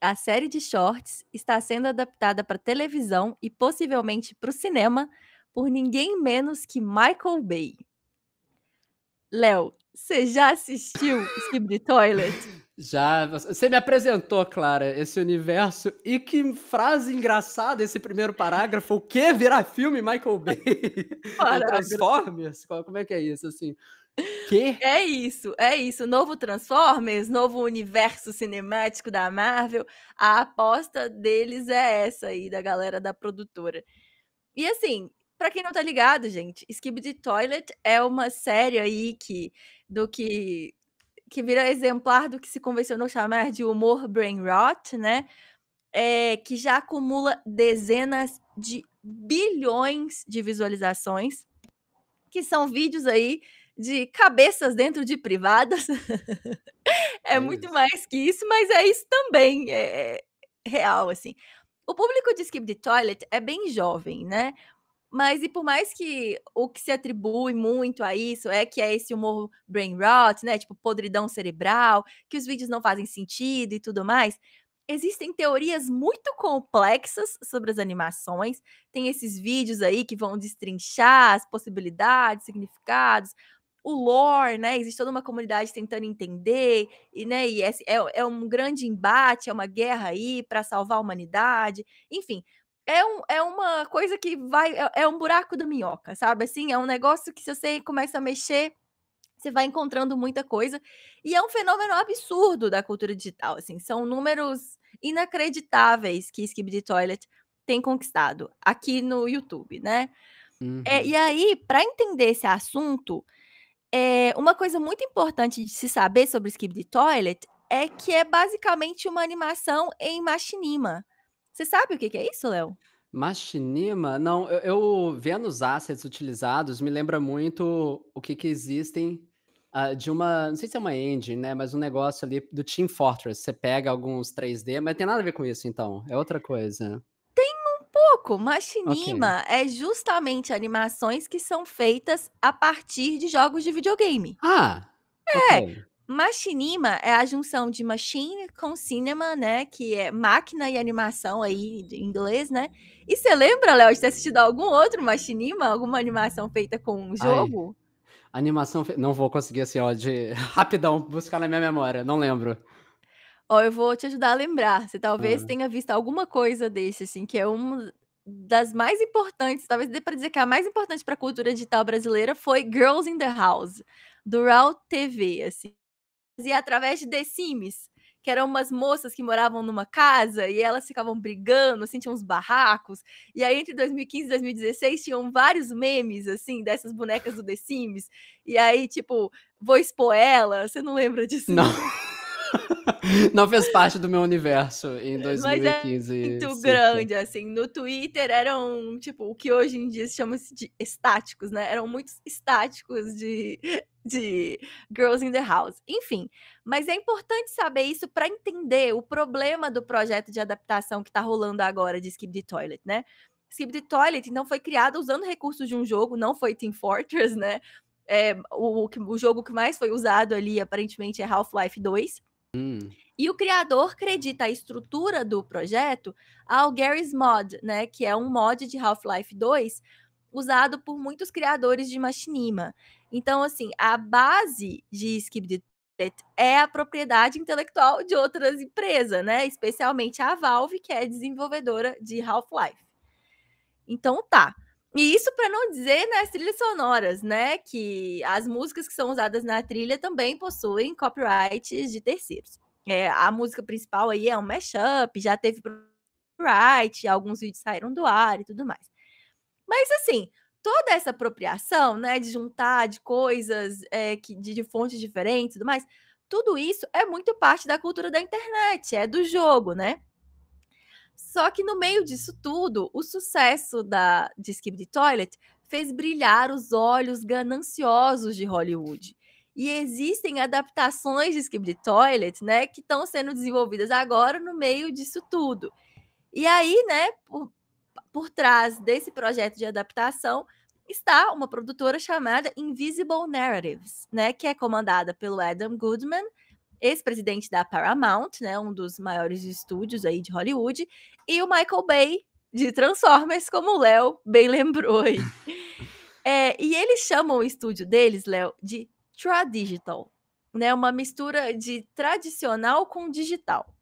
a série de shorts está sendo adaptada para televisão e possivelmente para o cinema por ninguém menos que Michael Bay. Léo, você já assistiu Skibidi Toilet? Já, você me apresentou, Clara, esse universo. E que frase engraçada esse primeiro parágrafo. O que virar filme Michael Bay? Parágrafo. Transformers? Como é que é isso, assim? Que? É isso, é isso. Novo Transformers, novo universo cinemático da Marvel. A aposta deles é essa aí, da galera da produtora. E assim, para quem não tá ligado, gente, Skip the Toilet é uma série aí que do que que vira exemplar do que se convencionou chamar de humor brain rot, né? É, que já acumula dezenas de bilhões de visualizações, que são vídeos aí de cabeças dentro de privadas. é, é muito isso. mais que isso, mas é isso também, é, é real, assim. O público de Skip the Toilet é bem jovem, né? Mas e por mais que o que se atribui muito a isso é que é esse humor brain rot, né? Tipo podridão cerebral, que os vídeos não fazem sentido e tudo mais. Existem teorias muito complexas sobre as animações. Tem esses vídeos aí que vão destrinchar as possibilidades, significados, o lore, né? Existe toda uma comunidade tentando entender, e, né? E é, é um grande embate, é uma guerra aí para salvar a humanidade, enfim. É, um, é uma coisa que vai. É, é um buraco da minhoca, sabe? Assim, é um negócio que se você começa a mexer, você vai encontrando muita coisa. E é um fenômeno absurdo da cultura digital, assim. São números inacreditáveis que Skip the Toilet tem conquistado aqui no YouTube, né? É, uhum. É, e aí, para entender esse assunto, é, uma coisa muito importante de se saber sobre Skip the Toilet é que é basicamente uma animação em machinima. Você sabe o que, que é isso, Léo? Machinima? Não, eu, eu, vendo os assets utilizados, me lembra muito o que, que existem uh, de uma. Não sei se é uma engine, né? Mas um negócio ali do Team Fortress. Você pega alguns 3D, mas tem nada a ver com isso, então. É outra coisa pouco. Machinima okay. é justamente animações que são feitas a partir de jogos de videogame. Ah! É. Okay. Machinima é a junção de machine com cinema, né? Que é máquina e animação aí em inglês, né? E você lembra, Léo, de ter assistido algum outro machinima? Alguma animação feita com um jogo? Ai. Animação. Fe... Não vou conseguir assim, ó, de rapidão, buscar na minha memória, não lembro. Ó, eu vou te ajudar a lembrar. Você talvez uhum. tenha visto alguma coisa desse, assim, que é uma das mais importantes, talvez dê para dizer que é a mais importante para a cultura digital brasileira foi Girls in the House, do Raw TV, assim. E através de The Sims, que eram umas moças que moravam numa casa e elas ficavam brigando, assim, tinham uns barracos. E aí, entre 2015 e 2016, tinham vários memes, assim, dessas bonecas do The Sims. E aí, tipo, vou expor ela, você não lembra disso? Não. não fez parte do meu universo em 2015. Mas é muito sim, grande, assim. No Twitter eram, tipo, o que hoje em dia chama-se de estáticos, né? Eram muitos estáticos de, de Girls in the House. Enfim, mas é importante saber isso para entender o problema do projeto de adaptação que está rolando agora de Skip the Toilet, né? Skip the Toilet, então, foi criado usando recursos de um jogo, não foi Team Fortress, né? É, o, o jogo que mais foi usado ali, aparentemente, é Half-Life 2. Hum. E o criador acredita a estrutura do projeto ao Garry's Mod, né, que é um mod de Half-Life 2 usado por muitos criadores de machinima. Então, assim, a base de Skip é a propriedade intelectual de outras empresas, né? Especialmente a Valve, que é desenvolvedora de Half-Life. Então, tá. E isso para não dizer nas né, trilhas sonoras, né? Que as músicas que são usadas na trilha também possuem copyrights de terceiros. É, a música principal aí é um mashup, já teve copyright, alguns vídeos saíram do ar e tudo mais. Mas assim, toda essa apropriação, né? De juntar de coisas é, que, de, de fontes diferentes e tudo mais, tudo isso é muito parte da cultura da internet, é do jogo, né? Só que no meio disso tudo, o sucesso da, de Skip the Toilet fez brilhar os olhos gananciosos de Hollywood. E existem adaptações de Skip the Toilet, né, que estão sendo desenvolvidas agora no meio disso tudo. E aí, né, por, por trás desse projeto de adaptação está uma produtora chamada Invisible Narratives, né, que é comandada pelo Adam Goodman, ex-presidente da Paramount, né, um dos maiores estúdios aí de Hollywood, e o Michael Bay de Transformers, como o Léo bem lembrou aí. É, e eles chamam o estúdio deles, Léo, de Tradigital, né, uma mistura de tradicional com digital.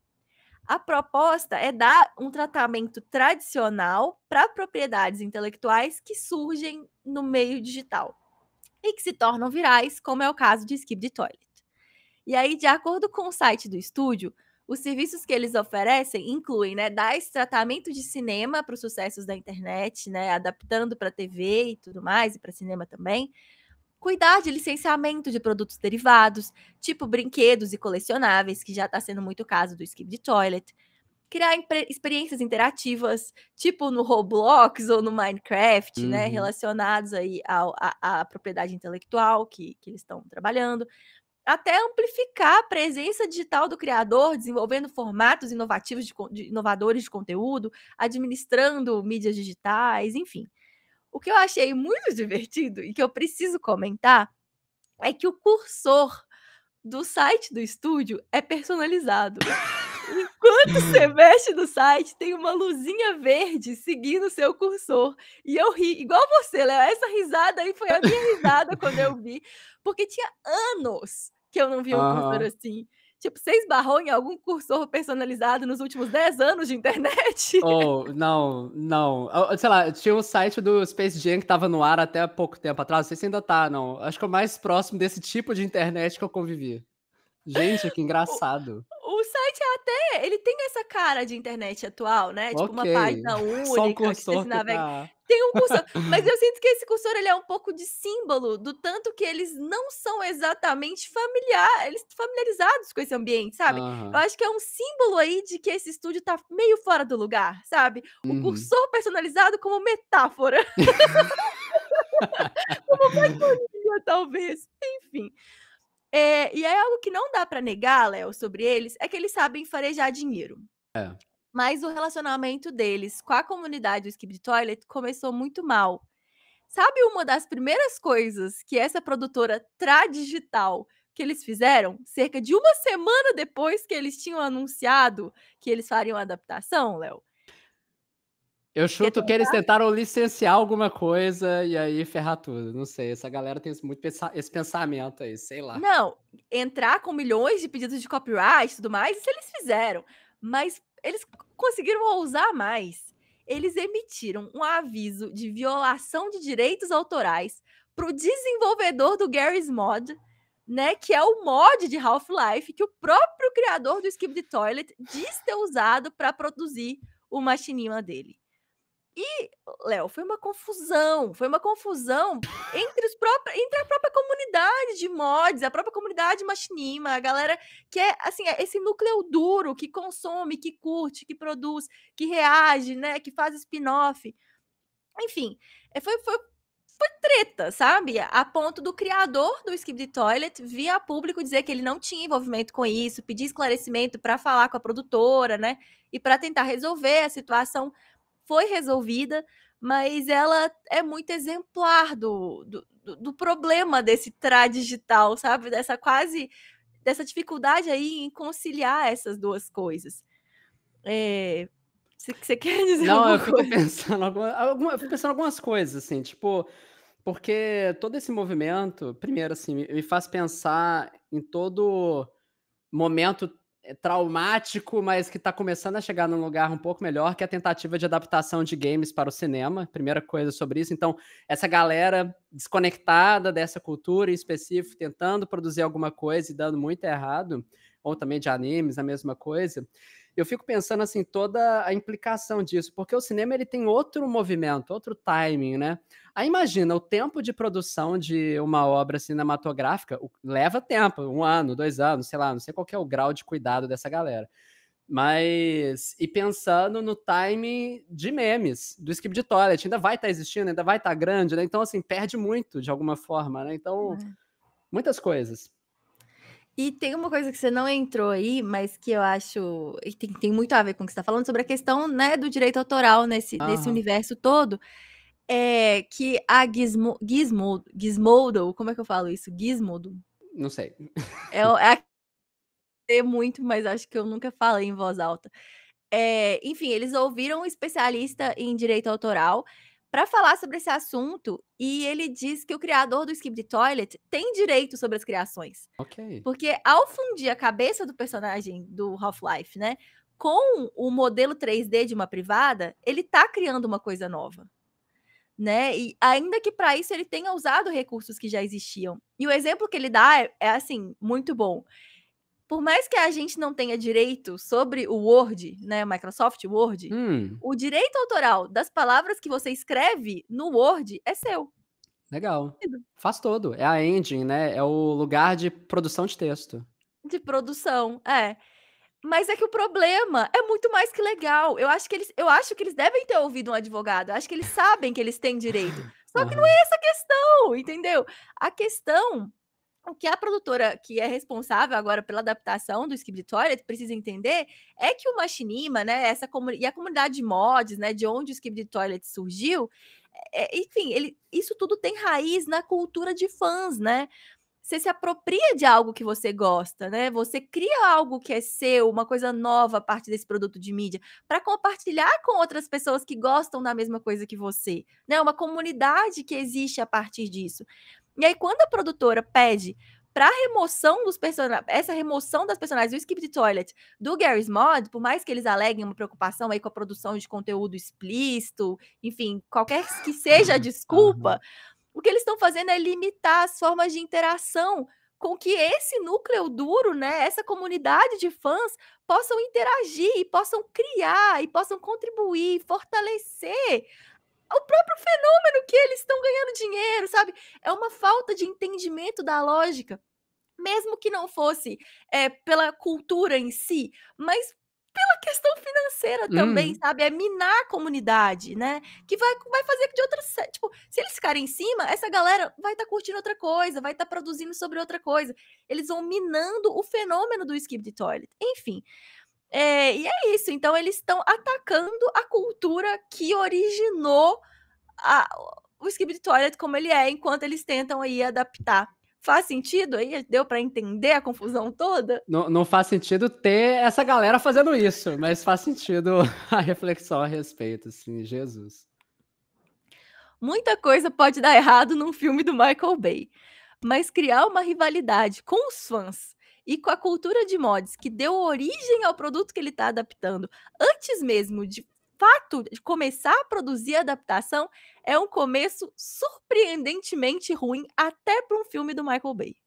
A proposta é dar um tratamento tradicional para propriedades intelectuais que surgem no meio digital e que se tornam virais, como é o caso de Skip the Toilet. E aí, de acordo com o site do estúdio, os serviços que eles oferecem incluem, né, dar esse tratamento de cinema para os sucessos da internet, né, adaptando para TV e tudo mais, e para cinema também, cuidar de licenciamento de produtos derivados, tipo brinquedos e colecionáveis, que já está sendo muito o caso do Skip de Toilet, criar experiências interativas, tipo no Roblox ou no Minecraft, né, uhum. né, relacionados aí à, à propriedade intelectual que, que eles estão trabalhando, até amplificar a presença digital do criador, desenvolvendo formatos inovativos de, de, inovadores de conteúdo, administrando mídias digitais, enfim. O que eu achei muito divertido e que eu preciso comentar é que o cursor do site do estúdio é personalizado. Enquanto você mexe no site, tem uma luzinha verde seguindo o seu cursor. E eu ri, igual você, Léo. Essa risada aí foi a minha risada quando eu vi. Porque tinha anos que eu não vi um uhum. cursor assim? Tipo, você esbarrou em algum cursor personalizado nos últimos 10 anos de internet? Oh, não, não. Sei lá, tinha o um site do Space Jam que tava no ar até há pouco tempo atrás. Não sei se ainda tá, não. Acho que é o mais próximo desse tipo de internet que eu convivi. Gente, que engraçado site é até. Ele tem essa cara de internet atual, né? Okay. Tipo, uma página única um cursor que navega. Tá... Tem um cursor. mas eu sinto que esse cursor ele é um pouco de símbolo do tanto que eles não são exatamente familiar, eles familiarizados com esse ambiente, sabe? Uhum. Eu acho que é um símbolo aí de que esse estúdio tá meio fora do lugar, sabe? O uhum. cursor personalizado como metáfora. como metáfora, talvez. Enfim. É, e é algo que não dá para negar, Léo, sobre eles, é que eles sabem farejar dinheiro. É. Mas o relacionamento deles com a comunidade do Skip Toilet começou muito mal. Sabe uma das primeiras coisas que essa produtora tradigital que eles fizeram cerca de uma semana depois que eles tinham anunciado que eles fariam a adaptação, Léo? Eu chuto que eles tentaram licenciar alguma coisa e aí ferrar tudo. Não sei, essa galera tem muito esse pensamento aí, sei lá. Não, entrar com milhões de pedidos de copyright e tudo mais, isso eles fizeram. Mas eles conseguiram ousar mais. Eles emitiram um aviso de violação de direitos autorais para o desenvolvedor do Gary's Mod, né, que é o mod de Half-Life que o próprio criador do Skip the Toilet diz ter usado para produzir o machinima dele. E, Léo, foi uma confusão, foi uma confusão entre, próprios, entre, a própria comunidade de mods, a própria comunidade machinima, a galera que é, assim, é esse núcleo duro que consome, que curte, que produz, que reage, né, que faz spin-off. Enfim, é, foi, foi, foi treta, sabe? A ponto do criador do Skip the Toilet vir a público dizer que ele não tinha envolvimento com isso, pedir esclarecimento para falar com a produtora, né? E para tentar resolver a situação foi resolvida, mas ela é muito exemplar do, do, do, problema desse tra digital, sabe? Dessa quase dessa dificuldade aí em conciliar essas duas coisas. É, você quer dizer Não, eu fico, pensando, alguma, alguma, eu fico pensando algumas coisas, assim, tipo, porque todo esse movimento, primeiro, assim, me faz pensar em todo momento é traumático, mas que está começando a chegar num lugar um pouco melhor, que é a tentativa de adaptação de games para o cinema. Primeira coisa sobre isso. Então, essa galera desconectada dessa cultura em específico, tentando produzir alguma coisa e dando muito errado, ou também de animes, a mesma coisa eu fico pensando assim toda a implicação disso, porque o cinema ele tem outro movimento, outro timing, né? Aí imagina o tempo de produção de uma obra cinematográfica leva tempo, um ano, dois anos, sei lá, não sei qual é o grau de cuidado dessa galera. Mas, e pensando no timing de memes, do skip de toilet, ainda vai estar tá existindo, ainda vai estar tá grande, né? Então, assim, perde muito de alguma forma, né? Então, é. muitas coisas. E tem uma coisa que você não entrou aí, mas que eu acho e tem, tem muito a ver com o que você está falando sobre a questão né, do direito autoral nesse, uhum. nesse universo todo. É que a Gizmo, Gizmodo, Gizmodo, como é que eu falo isso? Gizmodo? Não sei. É, é muito, mas acho que eu nunca falei em voz alta. É, enfim, eles ouviram um especialista em direito autoral para falar sobre esse assunto e ele diz que o criador do Skip the Toilet tem direito sobre as criações. Ok. Porque ao fundir a cabeça do personagem do Half-Life, né, com o modelo 3D de uma privada, ele está criando uma coisa nova. Né? E ainda que para isso ele tenha usado recursos que já existiam. E o exemplo que ele dá é, é assim, muito bom por mais que a gente não tenha direito sobre o Word, né, Microsoft Word, hum. o direito autoral das palavras que você escreve no Word é seu. Legal. Faz todo. É a engine, né? É o lugar de produção de texto. De produção, é. Mas é que o problema é muito mais que legal. Eu acho que eles, eu acho que eles devem ter ouvido um advogado. Eu acho que eles sabem que eles têm direito. Só que uhum. não é essa a questão, entendeu? A questão o que a produtora que é responsável agora pela adaptação do Skip the Toilet precisa entender é que o Machinima, né, essa e a comunidade de mods, né, de onde o Skip the Toilet surgiu, é, é, enfim, ele, isso tudo tem raiz na cultura de fãs, né? Você se apropria de algo que você gosta, né? Você cria algo que é seu, uma coisa nova a partir desse produto de mídia, para compartilhar com outras pessoas que gostam da mesma coisa que você, né? Uma comunidade que existe a partir disso. E aí, quando a produtora pede para remoção dos personagens, essa remoção das personagens do Skip the Toilet do Gary's Mod, por mais que eles aleguem uma preocupação aí com a produção de conteúdo explícito, enfim, qualquer que seja a desculpa, o que eles estão fazendo é limitar as formas de interação com que esse núcleo duro, né, essa comunidade de fãs possam interagir, possam criar e possam contribuir, fortalecer o próprio fenômeno que eles estão ganhando dinheiro, sabe? É uma falta de entendimento da lógica, mesmo que não fosse é, pela cultura em si, mas pela questão financeira também, hum. sabe? É minar a comunidade, né? Que vai, vai fazer de outra. Tipo, se eles ficarem em cima, essa galera vai estar tá curtindo outra coisa, vai estar tá produzindo sobre outra coisa. Eles vão minando o fenômeno do skip de toilet. Enfim. É, e é isso. Então, eles estão atacando a cultura que originou a, o Skip Toilet como ele é, enquanto eles tentam aí adaptar. Faz sentido aí? Deu para entender a confusão toda? Não, não faz sentido ter essa galera fazendo isso, mas faz sentido a reflexão a respeito, assim, Jesus. Muita coisa pode dar errado num filme do Michael Bay, mas criar uma rivalidade com os fãs e com a cultura de mods que deu origem ao produto que ele está adaptando, antes mesmo de fato de começar a produzir a adaptação, é um começo surpreendentemente ruim até para um filme do Michael Bay.